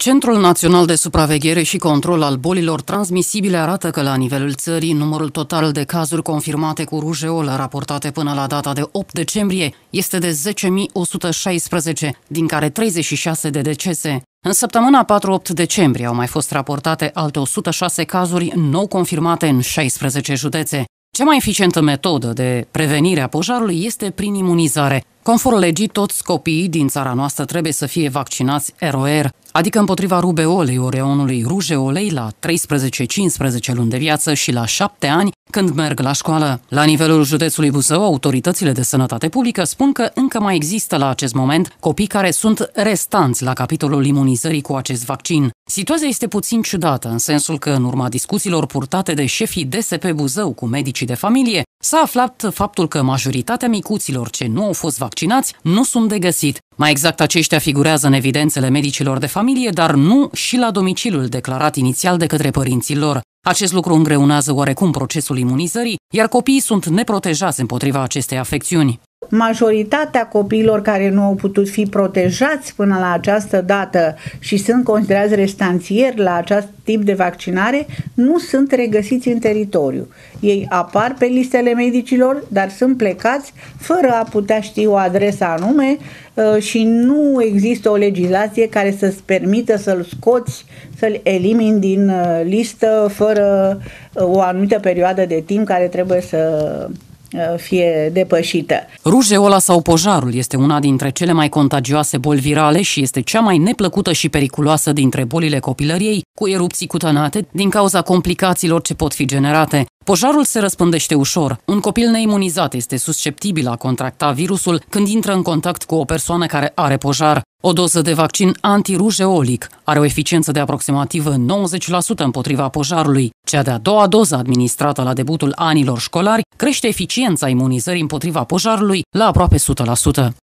Centrul Național de Supraveghere și Control al Bolilor Transmisibile arată că la nivelul țării numărul total de cazuri confirmate cu rujeolă raportate până la data de 8 decembrie este de 10.116, din care 36 de decese. În săptămâna 4-8 decembrie au mai fost raportate alte 106 cazuri nou confirmate în 16 județe. Cea mai eficientă metodă de prevenire a pojarului este prin imunizare. Conform legii, toți copiii din țara noastră trebuie să fie vaccinați ROR, adică împotriva rubeolei, oreonului, rujeolei la 13-15 luni de viață și la 7 ani când merg la școală. La nivelul județului Buzău, autoritățile de sănătate publică spun că încă mai există la acest moment copii care sunt restanți la capitolul imunizării cu acest vaccin. Situația este puțin ciudată, în sensul că în urma discuțiilor purtate de șefii DSP Buzău cu medicii de familie, s-a aflat faptul că majoritatea micuților ce nu au fost vaccinați nu sunt de găsit. Mai exact, aceștia figurează în evidențele medicilor de familie, dar nu și la domiciliul declarat inițial de către părinții lor. Acest lucru îngreunează oarecum procesul imunizării, iar copiii sunt neprotejați împotriva acestei afecțiuni. Majoritatea copiilor care nu au putut fi protejați până la această dată și sunt considerați restanțieri la acest tip de vaccinare nu sunt regăsiți în teritoriu. Ei apar pe listele medicilor, dar sunt plecați fără a putea ști o adresă anume uh, și nu există o legislație care să-ți permită să-l scoți, să-l elimini din uh, listă fără uh, o anumită perioadă de timp care trebuie să fie depășită. Rujeola sau pojarul este una dintre cele mai contagioase boli virale și este cea mai neplăcută și periculoasă dintre bolile copilăriei, cu erupții cutanate din cauza complicațiilor ce pot fi generate. Pojarul se răspândește ușor. Un copil neimunizat este susceptibil a contracta virusul când intră în contact cu o persoană care are pojar. O doză de vaccin antirujeolic are o eficiență de aproximativ 90% împotriva pojarului. Cea de-a doua doză administrată la debutul anilor școlari crește eficiența imunizării împotriva pojarului la aproape 100%.